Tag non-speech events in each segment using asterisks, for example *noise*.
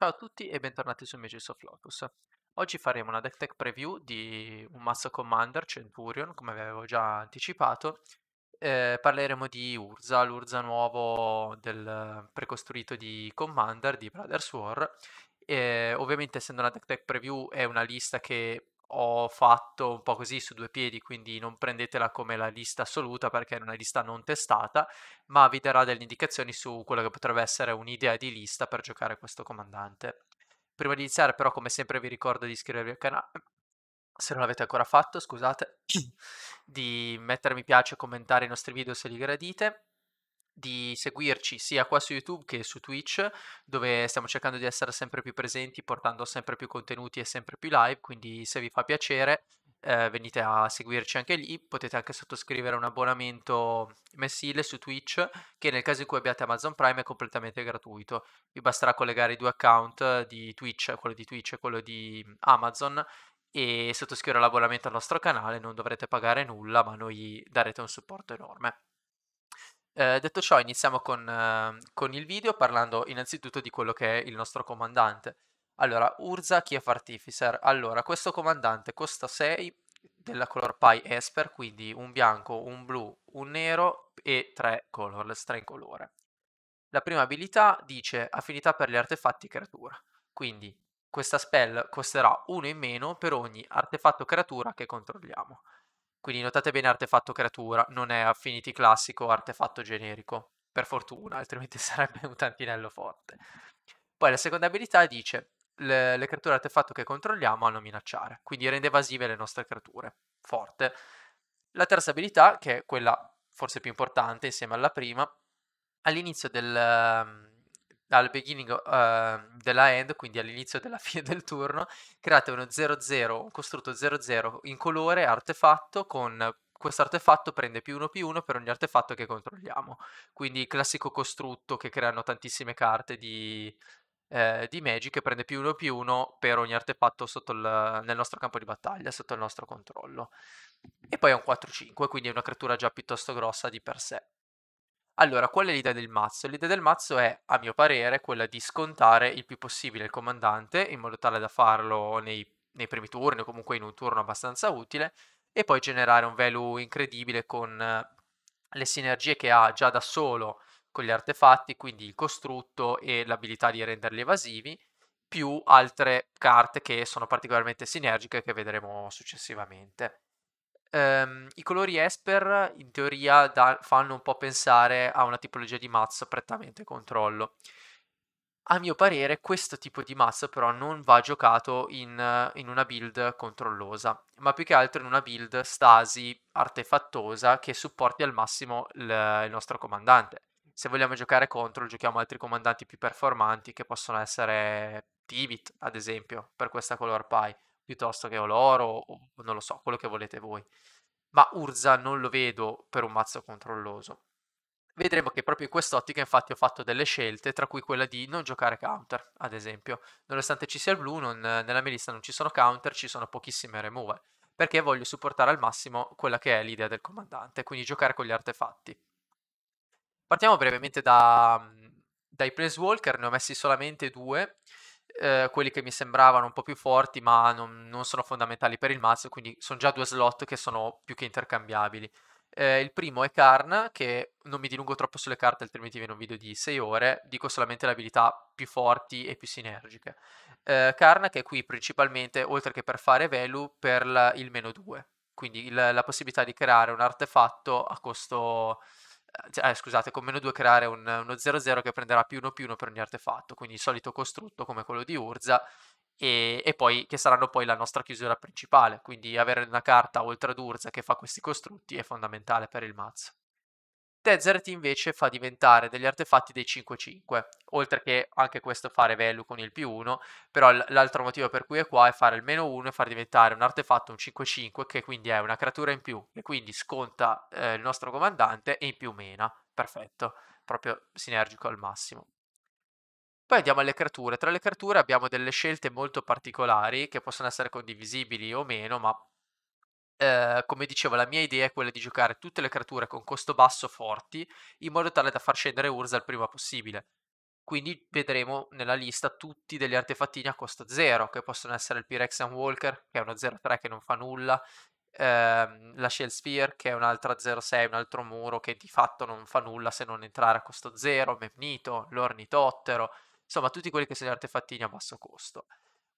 Ciao a tutti e bentornati su Magic of Locus. Oggi faremo una deck tech preview di un mazzo Commander Centurion, come vi avevo già anticipato. Eh, parleremo di Urza, l'Urza nuovo del precostruito di Commander di Brothers War. Eh, ovviamente essendo una deck tech preview è una lista che ho fatto un po' così su due piedi, quindi non prendetela come la lista assoluta perché è una lista non testata, ma vi darà delle indicazioni su quello che potrebbe essere un'idea di lista per giocare questo comandante. Prima di iniziare però come sempre vi ricordo di iscrivervi al canale, se non l'avete ancora fatto scusate, *clears throat* di mettere mi piace e commentare i nostri video se li gradite di seguirci sia qua su YouTube che su Twitch, dove stiamo cercando di essere sempre più presenti, portando sempre più contenuti e sempre più live, quindi se vi fa piacere eh, venite a seguirci anche lì, potete anche sottoscrivere un abbonamento mensile su Twitch, che nel caso in cui abbiate Amazon Prime è completamente gratuito, vi basterà collegare i due account eh, di Twitch, quello di Twitch e quello di Amazon, e sottoscrivere l'abbonamento al nostro canale, non dovrete pagare nulla, ma noi darete un supporto enorme. Eh, detto ciò, iniziamo con, eh, con, il video parlando innanzitutto di quello che è il nostro comandante. Allora, Urza Kiev Artificer. Allora, questo comandante costa 6 della color pie Esper, quindi un bianco, un blu, un nero e 3 colorless, 3 in colore. La prima abilità dice affinità per gli artefatti creatura. Quindi questa spell costerà 1 in meno per ogni artefatto creatura che controlliamo. Quindi notate bene artefatto creatura, non è affinity classico, artefatto generico, per fortuna, altrimenti *laughs* sarebbe un tantinello forte. Poi la seconda abilità dice le, le creature artefatto che controlliamo hanno minacciare, quindi rende evasive le nostre creature, forte. La terza abilità, che è quella forse più importante insieme alla prima, all'inizio del, al beginning uh, della end, quindi all'inizio della *laughs* fine del turno, create uno 0-0, un costrutto 0-0 in colore, artefatto, con questo artefatto prende più 1 più 1 per ogni artefatto che controlliamo. Quindi classico costrutto che creano tantissime carte di, eh, di Magic che prende più 1 più 1 per ogni artefatto il, nel nostro campo di battaglia, sotto il nostro controllo. E poi è un 4-5, quindi è una creatura già piuttosto grossa di per sé. Allora, qual è l'idea del mazzo? L'idea del mazzo è, a mio parere, quella di scontare il più possibile il comandante, in modo tale da farlo nei, nei primi turni o comunque in un turno abbastanza utile, e poi generare un value incredibile con eh, le sinergie che ha già da solo con gli artefatti, quindi il costrutto e l'abilità di renderli evasivi, più altre carte che sono particolarmente sinergiche che vedremo successivamente ehm, i colori Esper in teoria da- fanno un po' pensare a una tipologia di mazzo prettamente controllo. A mio parere questo tipo di mazzo però non va giocato in, in, una build controllosa, ma più che altro in una build stasi artefattosa che supporti al massimo il, il nostro comandante. Se vogliamo giocare contro, giochiamo altri comandanti più performanti che possono essere Tivit, ad esempio, per questa color pie, piuttosto che Oloro o non lo so, quello che volete voi. Ma Urza non lo vedo per un mazzo controlloso. Vedremo che proprio in quest'ottica infatti ho fatto delle scelte, tra cui quella di non giocare counter, ad esempio. Nonostante ci sia il blu, non, nella mia lista non ci sono counter, ci sono pochissime removal, perché voglio supportare al massimo quella che è l'idea del comandante, quindi giocare con gli artefatti. Partiamo brevemente da, mhmm, dai Planeswalker, ne ho messi solamente due, eh, quelli che mi sembravano un po' più forti, ma non, non sono fondamentali per il mazzo, quindi sono già due slot che sono più che intercambiabili. Eh, il primo è Karn, che non mi dilungo troppo sulle carte, altrimenti viene un video di 6 ore, dico solamente le abilità più forti e più sinergiche. Eh, Karn che è qui principalmente, oltre che per fare Velu, per il meno 2, quindi il, la possibilità di creare un artefatto a costo eh, cioè, eh, scusate, con meno 2 creare un, uno 0-0 che prenderà più 1 più 1 per ogni artefatto, quindi il solito costrutto come quello di Urza, e, e, poi che saranno poi la nostra chiusura principale, quindi avere una carta oltre ad Urza che fa questi costrutti è fondamentale per il mazzo. Tezzeret invece fa diventare degli artefatti dei 5-5, oltre che anche questo fare value con il più 1, però l'altro motivo per cui è qua è fare il meno 1 e far diventare un artefatto un 5-5 che quindi è una creatura in più e quindi sconta eh, il nostro comandante e in più mena, perfetto, proprio sinergico al massimo. Poi andiamo alle creature, tra le creature abbiamo delle scelte molto particolari che possono essere condivisibili o meno, ma Ehm, come dicevo, la mia idea è quella di giocare tutte le creature con costo basso forti in modo tale da far scendere Urza il prima possibile. Quindi vedremo nella lista tutti degli artefattini a costo zero, che possono essere il Pyrexian Walker, che è uno 0-3 che non fa nulla, ehm, la Shell Sphere, che è un'altra 0-6, un altro muro che di fatto non fa nulla se non entrare a costo zero, Memnito, l'Ornitottero, insomma tutti quelli che sono gli artefattini a basso costo.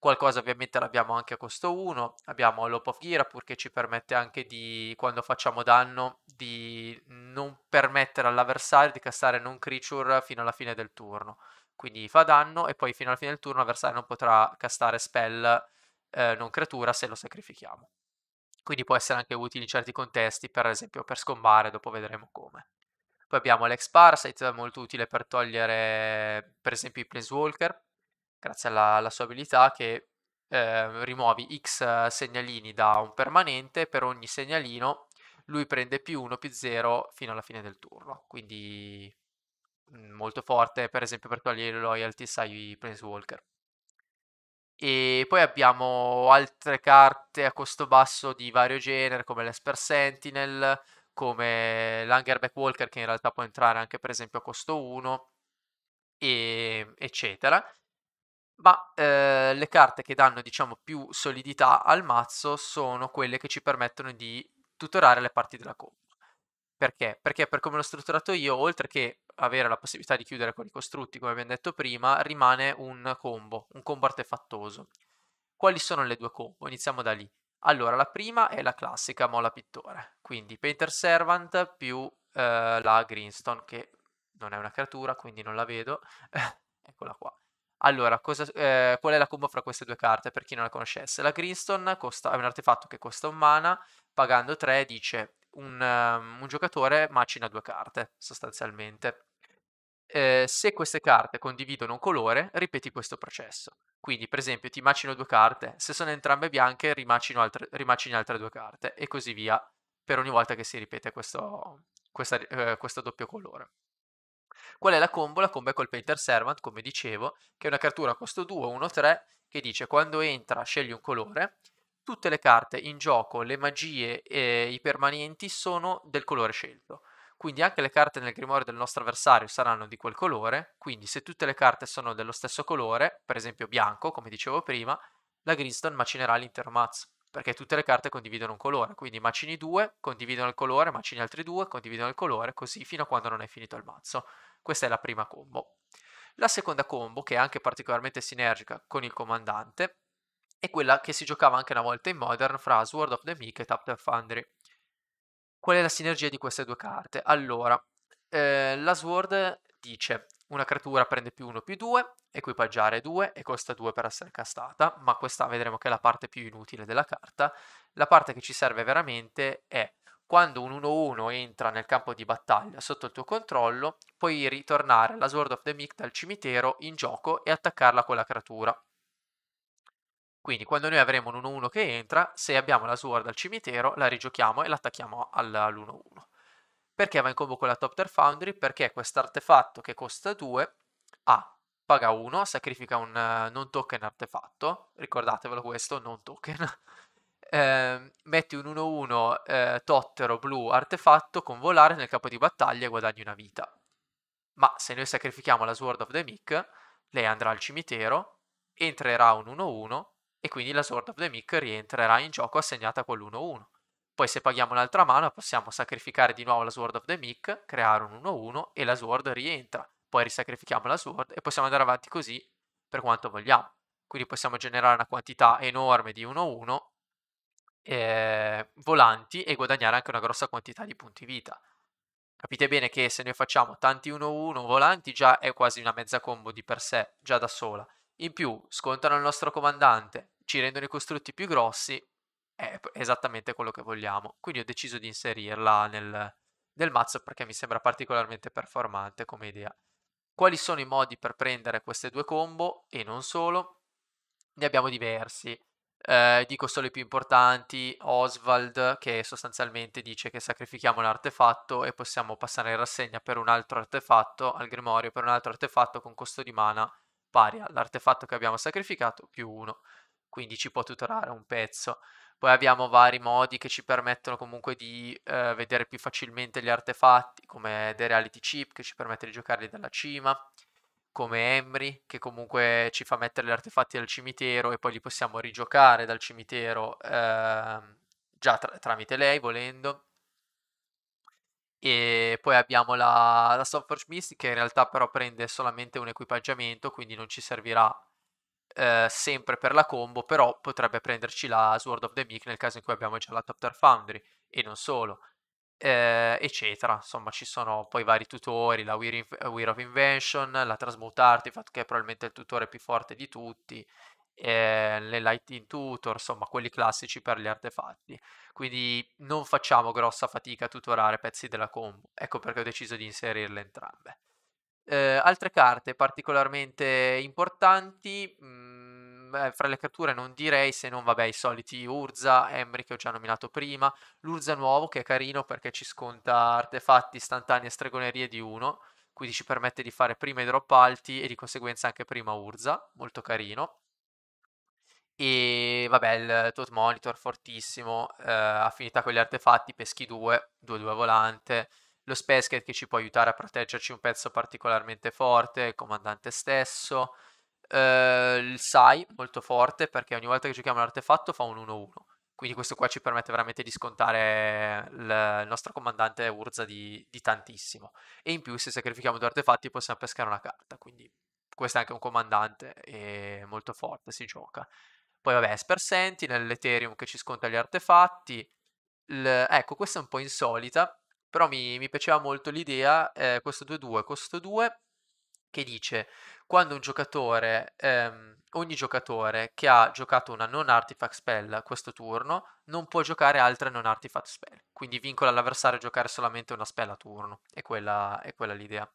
Qualcosa ovviamente l'abbiamo anche a costo 1, abbiamo l'Op of Gira purché ci permette anche di, quando facciamo danno, di non permettere all'avversario di castare non creature fino alla fine del turno. Quindi fa danno e poi fino alla fine del turno l'avversario non potrà castare spell eh, non creatura se lo sacrifichiamo. Quindi può essere anche utile in certi contesti, per esempio per scombare, dopo vedremo come. Poi abbiamo l'ex Parasite, molto utile per togliere per esempio i Planeswalker, grazie alla, alla sua abilità che eh, rimuovi x segnalini da un permanente, per ogni segnalino lui prende più 1 più 0 fino alla fine del turno, quindi mm, molto forte per esempio per togliere loyalty loyalties ai Planeswalker. E poi abbiamo altre carte a costo basso di vario genere come l'Esper Sentinel, come l'Hangerback Walker che in realtà può entrare anche per esempio a costo 1, e, eccetera ma eh, le carte che danno diciamo più solidità al mazzo sono quelle che ci permettono di tutorare le parti della combo. Perché? Perché per come l'ho strutturato io, oltre che avere la possibilità di chiudere con i costrutti, come abbiamo detto prima, rimane un combo, un combo artefattoso. Quali sono le due combo? Iniziamo da lì. Allora, la prima è la classica mola pittore, quindi Painter Servant più eh, la Greenstone, che non è una creatura, quindi non la vedo. *laughs* Eccola qua. Allora, cosa, eh, qual è la combo fra queste due carte per chi non la conoscesse? La Greenstone costa, è un artefatto che costa un mana, pagando 3 dice un, um, un giocatore macina due carte, sostanzialmente. Eh, se queste carte condividono un colore, ripeti questo processo. Quindi, per esempio, ti macino due carte, se sono entrambe bianche, altre, rimacini altre due carte, e così via, per ogni volta che si ripete questo, questa, eh, questo doppio colore. Qual è la combo? La combo è col Painter Servant, come dicevo, che è una creatura a costo 2, 1, 3, che dice quando entra scegli un colore, tutte le carte in gioco, le magie e i permanenti sono del colore scelto. Quindi anche le carte nel grimorio del nostro avversario saranno di quel colore, quindi se tutte le carte sono dello stesso colore, per esempio bianco, come dicevo prima, la Greenstone macinerà l'intero mazzo, perché tutte le carte condividono un colore, quindi macini due, condividono il colore, macini altri due, condividono il colore, così fino a quando non è finito il mazzo. Questa è la prima combo. La seconda combo, che è anche particolarmente sinergica con il comandante, è quella che si giocava anche una volta in Modern fra Sword of the Meek e Tapped Foundry. Qual è la sinergia di queste due carte? Allora, eh, la Sword dice una creatura prende più 1 più 2, equipaggiare 2 e costa 2 per essere castata, ma questa vedremo che è la parte più inutile della carta. La parte che ci serve veramente è quando un 1-1 entra nel campo di battaglia sotto il tuo controllo, puoi ritornare la Sword of the Mick dal cimitero in gioco e attaccarla con la creatura. Quindi quando noi avremo un 1-1 che entra, se abbiamo la Sword al cimitero, la rigiochiamo e l'attacchiamo all'1-1. Perché va in combo con la Top Foundry? Perché quest'artefatto che costa 2 ha paga 1, sacrifica un non token artefatto, ricordatevelo questo, non token, eh, metti un 1-1 eh, Tottero blu artefatto con volare nel campo di battaglia e guadagni una vita. Ma se noi sacrifichiamo la Sword of the Meek, lei andrà al cimitero, entrerà un 1-1 e quindi la Sword of the Meek rientrerà in gioco assegnata con l'1-1. Poi se paghiamo un'altra mana possiamo sacrificare di nuovo la Sword of the Meek, creare un 1-1 e la Sword rientra. Poi risacrifichiamo la Sword e possiamo andare avanti così per quanto vogliamo. Quindi possiamo generare una quantità enorme di 1 eh, volanti e guadagnare anche una grossa quantità di punti vita. Capite bene che se noi facciamo tanti 1-1 volanti già è quasi una mezza combo di per sé, già da sola. In più scontano il nostro comandante, ci rendono i costrutti più grossi, è esattamente quello che vogliamo. Quindi ho deciso di inserirla nel, nel mazzo perché mi sembra particolarmente performante come idea. Quali sono i modi per prendere queste due combo e non solo? Ne abbiamo diversi eh, dico solo i più importanti, Oswald che sostanzialmente dice che sacrifichiamo un artefatto e possiamo passare in rassegna per un altro artefatto, al grimorio per un altro artefatto con costo di mana pari all'artefatto che abbiamo sacrificato più uno, quindi ci può tutorare un pezzo. Poi abbiamo vari modi che ci permettono comunque di eh, vedere più facilmente gli artefatti, come The Reality Chip che ci permette di giocarli dalla cima, come Emry che comunque ci fa mettere gli artefatti dal cimitero e poi li possiamo rigiocare dal cimitero ehm, già tra- tramite lei volendo. E poi abbiamo la, la Softforge Mystic che in realtà però prende solamente un equipaggiamento, quindi non ci servirà eh, sempre per la combo, però potrebbe prenderci la Sword of the Meek nel caso in cui abbiamo già la Topter Foundry e non solo eh, eccetera. Insomma, ci sono poi vari tutori, la Weir of Invention, la Transmute Artifact, che è probabilmente il tutore più forte di tutti, eh, le Lightning Tutor, insomma, quelli classici per gli artefatti. Quindi non facciamo grossa fatica a tutorare pezzi della combo, ecco perché ho deciso di inserirle entrambe. Eh, altre carte particolarmente importanti, mh, mhmm, Mm, eh, fra le catture non direi se non, vabbè, i soliti Urza, Emry che ho già nominato prima, l'Urza nuovo che è carino perché ci sconta artefatti istantanei e stregonerie di 1, quindi ci permette di fare prima i drop alti e di conseguenza anche prima Urza, molto carino. E vabbè, il Tot Monitor fortissimo, eh, affinità con gli artefatti, peschi 2, 2-2 volante, lo Spesket che ci può aiutare a proteggerci un pezzo particolarmente forte, il comandante stesso, eh, il Sai molto forte perché ogni volta che giochiamo un artefatto fa un 1-1. Quindi questo qua ci permette veramente di scontare il, nostro comandante Urza di, di tantissimo. E in più se sacrifichiamo due artefatti possiamo pescare una carta. Quindi questo è anche un comandante e molto forte, si gioca. Poi vabbè, Esper Sentinel, l'Ethereum che ci sconta gli artefatti. Il... Ecco, questa è un po' insolita, però mi, mi piaceva molto l'idea, eh, questo 2-2, costo 2, che dice quando un giocatore, ehm, ogni giocatore che ha giocato una non artifact spell questo turno non può giocare altre non artifact spell, quindi vincola l'avversario a giocare solamente una spell a turno, è quella, è quella l'idea.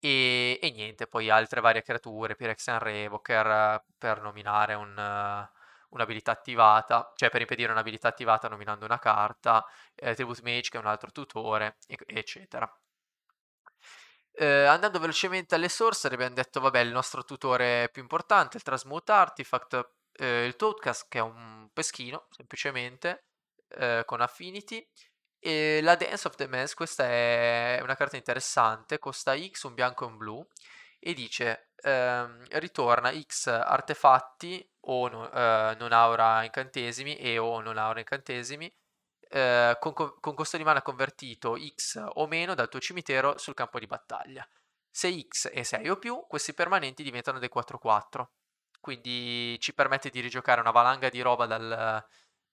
E, e, niente, poi altre varie creature, Pyrexian Revoker per nominare un, uh, un'abilità attivata, cioè per impedire un'abilità attivata nominando una carta, eh, Tribute Mage che è un altro tutore, e- eccetera. Eh, andando velocemente alle sorcery abbiamo detto vabbè il nostro tutore più importante, il Transmute Artifact, eh, il Toadcast che è un peschino semplicemente eh, con Affinity e la Dance of the Mess, questa è una carta interessante, costa X, un bianco e un blu e dice ehm, ritorna X artefatti o no, eh, non aura incantesimi e o non aura incantesimi eh, con, con costo di mana convertito X o meno dal tuo cimitero sul campo di battaglia. Se X è 6 o più, questi permanenti diventano dei 4-4. Quindi ci permette di rigiocare una valanga di roba dal,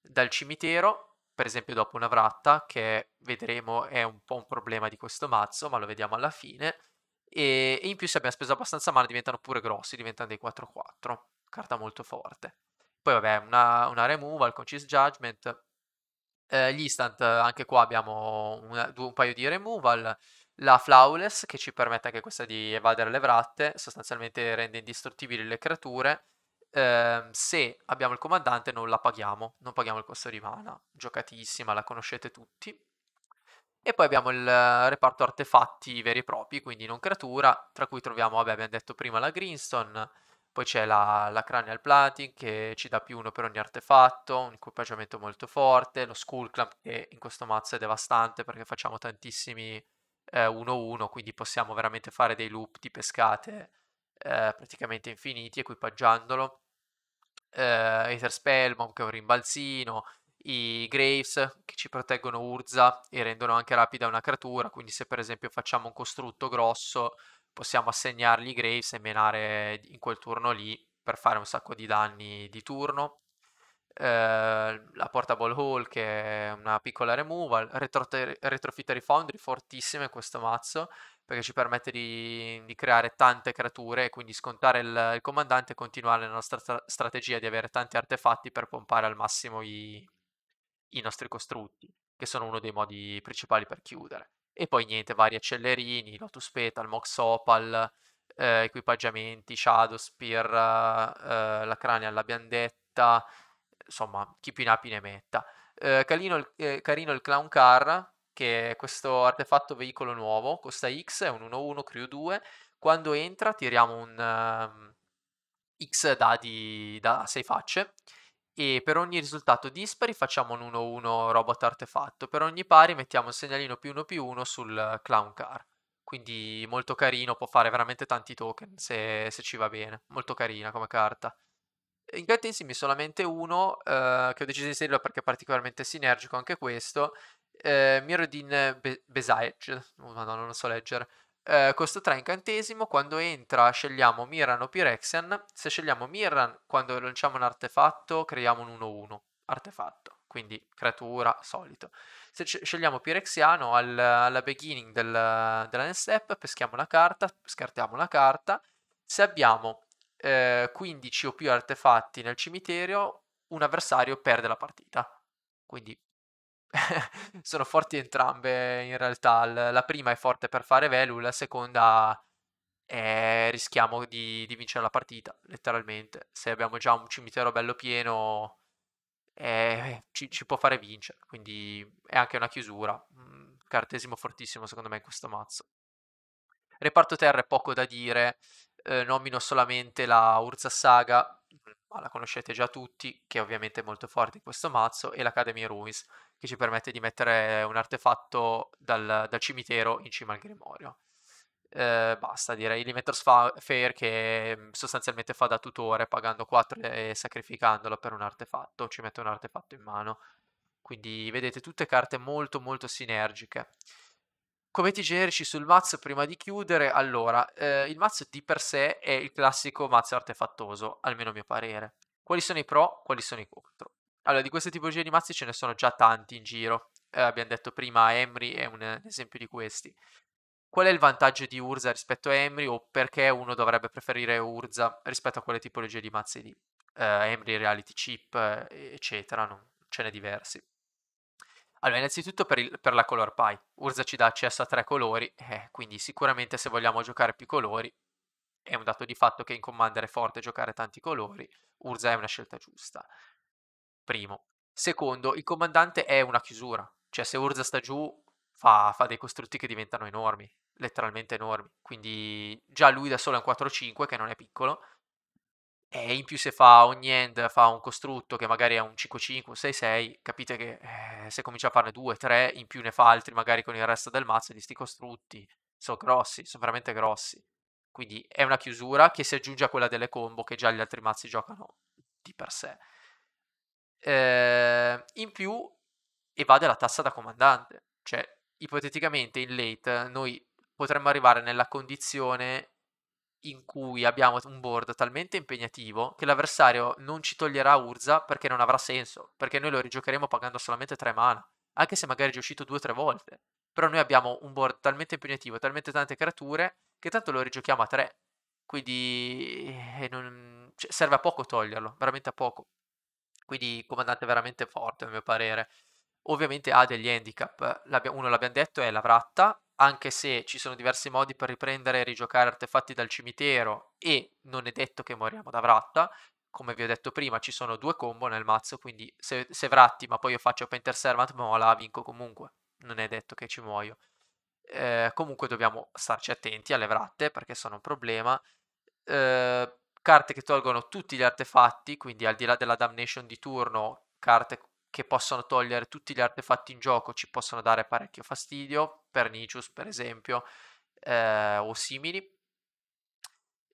dal cimitero, per esempio dopo una vratta, che vedremo è un po' un problema di questo mazzo, ma lo vediamo alla fine. E, e in più se abbiamo speso abbastanza mana diventano pure grossi, diventano dei 4-4. Carta molto forte. Poi vabbè, una, una removal con Cheese Judgment, eh, gli instant, eh, anche qua abbiamo una, un paio di removal, la flawless che ci permette anche questa di evadere le vratte, sostanzialmente rende indistruttibili le creature. Eh, se abbiamo il comandante non la paghiamo, non paghiamo il costo di mana, giocatissima, la conoscete tutti. E poi abbiamo il reparto artefatti veri e propri, quindi non creatura, tra cui troviamo, vabbè, abbiamo detto prima la Greenstone, poi c'è la, la Cranial Plating che ci dà più uno per ogni artefatto, un equipaggiamento molto forte, lo Skullclamp che in questo mazzo è devastante perché facciamo tantissimi 1-1, eh, quindi possiamo veramente fare dei loop di pescate eh, praticamente infiniti equipaggiandolo. Eh, Aether Spellbomb che è un rimbalzino, i Graves che ci proteggono Urza e rendono anche rapida una creatura, quindi se per esempio facciamo un costrutto grosso possiamo assegnargli Graves e menare in quel turno lì per fare un sacco di danni di turno. Eh, la Portable Hall che è una piccola removal, Retro- Retrofittery Foundry fortissime questo mazzo perché ci permette di, di, creare tante creature e quindi scontare il, il comandante e continuare la nostra tra- strategia di avere tanti artefatti per pompare al massimo i, i nostri costrutti, che sono uno dei modi principali per chiudere. E poi niente, vari accellerini, Lotus Petal, Mox Opal, eh, equipaggiamenti, Shadow Spear, eh, la Crania alla Biandetta, insomma, chi più in api ne metta. Eh, carino, il, eh, carino il Clown Car, che è questo artefatto veicolo nuovo, costa X, è un 1-1 Crew 2, quando entra tiriamo un um, X da, di, da 6 facce e per ogni risultato dispari facciamo un 1-1 robot artefatto, per ogni pari mettiamo il segnalino più 1 più 1 sul clown car. Quindi molto carino, può fare veramente tanti token se, se ci va bene, molto carina come carta. In Gattissimi solamente uno, eh, che ho deciso di inserirlo perché è particolarmente sinergico anche questo, eh, Mirrodin Be- Besage, oh, no, non lo so leggere, eh, questo 3 incantesimo, quando entra scegliamo Miran o Pyrexian, se scegliamo Miran quando lanciamo un artefatto creiamo un 1-1 artefatto, quindi creatura solito. Se scegliamo Pyrexiano al, alla beginning del, della next step peschiamo la carta, scartiamo la carta, se abbiamo eh, 15 o più artefatti nel cimitero un avversario perde la partita, quindi *laughs* sono forti entrambe in realtà. la prima è forte per fare Velu, la seconda è... rischiamo di, di vincere la partita, letteralmente. Se abbiamo già un cimitero bello pieno, è... Eh, ci-, ci, può fare vincere. Quindi è anche una chiusura. Mm, cartesimo fortissimo secondo me in questo mazzo. Reparto terra è poco da dire, eh, nomino solamente la Urza Saga, ma la conoscete già tutti, che ovviamente è molto forte in questo mazzo, e l'Academy Ruins che ci permette di mettere un artefatto dal, dal cimitero in cima al grimorio. Eh, basta direi l'Inventor's Fair che mm, sostanzialmente fa da tutore pagando 4 e sacrificandolo per un artefatto, ci mette un artefatto in mano. Quindi vedete tutte carte molto molto sinergiche. Commenti generici sul mazzo prima di chiudere. Allora, eh, il mazzo di per sé è il classico mazzo artefattoso, almeno a mio parere. Quali sono i pro, quali sono i contro? Allora, di queste tipologie di mazzi ce ne sono già tanti in giro. Eh, abbiamo detto prima Emry è un esempio di questi. Qual è il vantaggio di Urza rispetto a Emry o perché uno dovrebbe preferire Urza rispetto a quelle tipologie di mazzi di eh, Emry, Reality Chip, eh, eccetera? Non, ce n'è diversi. Allora, innanzitutto per, il, per, la color pie. Urza ci dà accesso a tre colori, eh, quindi sicuramente se vogliamo giocare più colori, è un dato di fatto che in Commander è forte giocare tanti colori, Urza è una scelta giusta primo. Secondo, il comandante è una chiusura, cioè se Urza sta giù fa, fa dei costrutti che diventano enormi, letteralmente enormi, quindi già lui da solo è un 4-5 che non è piccolo, e in più se fa ogni end, fa un costrutto che magari è un 5-5, un 6-6, capite che eh, se comincia a farne 2-3, in più ne fa altri magari con il resto del mazzo, di sti costrutti sono grossi, sono veramente grossi. Quindi è una chiusura che si aggiunge a quella delle combo che già gli altri mazzi giocano di per sé. Eh, in più evade la tassa da comandante, cioè ipoteticamente in late noi potremmo arrivare nella condizione in cui abbiamo un board talmente impegnativo che l'avversario non ci toglierà Urza perché non avrà senso, perché noi lo rigiocheremo pagando solamente 3 mana, anche se magari è già uscito 2-3 volte. Però noi abbiamo un board talmente impegnativo, talmente tante creature, che tanto lo rigiochiamo a 3. Quindi eh, non... cioè, serve a poco toglierlo, veramente a poco. Quindi comandante veramente forte a mio parere. Ovviamente ha degli handicap, uno l'abbiamo detto è la vratta, anche se ci sono diversi modi per riprendere e rigiocare artefatti dal cimitero e non è detto che moriamo da vratta, come vi ho detto prima, ci sono due combo nel mazzo, quindi se, se vratti, ma poi io faccio Painter Servant, ma la vinco comunque. Non è detto che ci muoio. Eh, comunque dobbiamo starci attenti alle vratte perché sono un problema. Eh, carte che tolgono tutti gli artefatti, quindi al di là della damnation di turno, carte che possono togliere tutti gli artefatti in gioco ci possono dare parecchio fastidio, Pernicious per esempio, eh, o simili.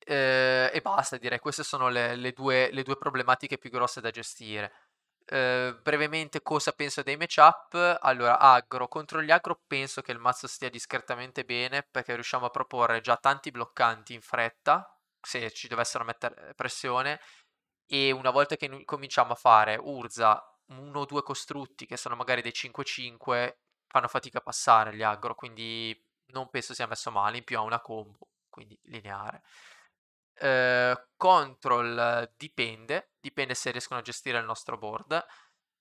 Eh, e basta, direi, queste sono le, le, due, le due problematiche più grosse da gestire. Uh, brevemente cosa penso dei matchup. Allora, aggro. Contro gli aggro penso che il mazzo stia discretamente bene perché riusciamo a proporre già tanti bloccanti in fretta, se ci dovessero mettere pressione e una volta che cominciamo a fare Urza uno o due costrutti che sono magari dei 5-5 fanno fatica a passare gli aggro quindi non penso sia messo male in più ha una combo quindi lineare eh, control dipende dipende se riescono a gestire il nostro board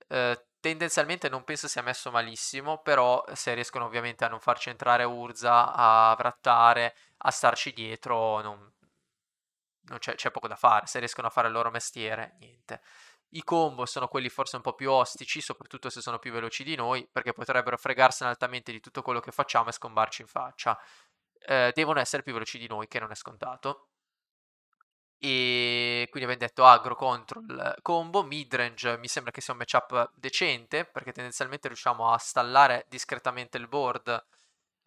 eh, tendenzialmente non penso sia messo malissimo però se riescono ovviamente a non farci entrare Urza a vrattare a starci dietro non, c'è, c'è poco da fare, se riescono a fare il loro mestiere, niente. I combo sono quelli forse un po' più ostici, soprattutto se sono più veloci di noi, perché potrebbero fregarsene altamente di tutto quello che facciamo e scombarci in faccia. Eh, devono essere più veloci di noi, che non è scontato. E quindi abbiamo detto agro control combo, midrange mi sembra che sia un matchup decente, perché tendenzialmente riusciamo a stallare discretamente il board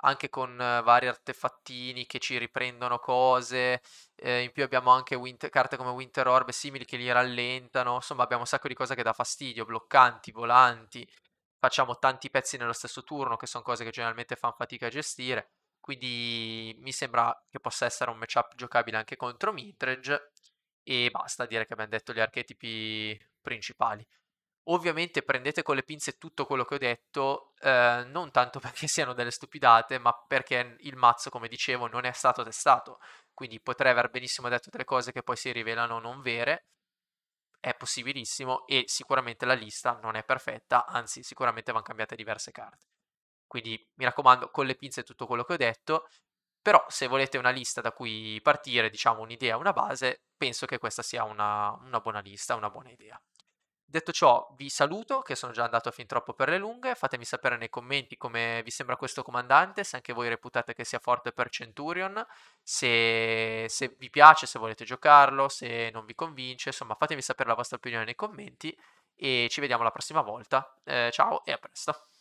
anche con eh, vari artefattini che ci riprendono cose, eh, in più abbiamo anche winter, carte come Winter Orb simili che li rallentano, insomma abbiamo un sacco di cose che dà fastidio, bloccanti, volanti, facciamo tanti pezzi nello stesso turno che sono cose che generalmente fanno fatica a gestire, quindi mi sembra che possa essere un matchup giocabile anche contro Mitrage e basta dire che abbiamo detto gli archetipi principali. Ovviamente prendete con le pinze tutto quello che ho detto, eh, non tanto *laughs* perché siano delle stupidate, ma perché il mazzo, come dicevo, non è stato testato. Quindi potrei aver benissimo detto delle cose che poi si rivelano non vere, è possibilissimo e sicuramente la lista non è perfetta, anzi sicuramente vanno cambiate diverse carte. Quindi mi raccomando, con le pinze tutto quello che ho detto, però se volete una lista da cui partire, diciamo un'idea, una base, penso che questa sia una, una buona lista, una buona idea. Detto ciò, vi saluto, che sono già andato fin troppo per le lunghe. Fatemi sapere nei commenti come vi sembra questo comandante, se anche voi reputate che sia forte per Centurion, se, se vi piace, se volete giocarlo, se non vi convince. Insomma, fatemi sapere la vostra opinione nei commenti e ci vediamo la prossima volta. Eh, ciao e a presto.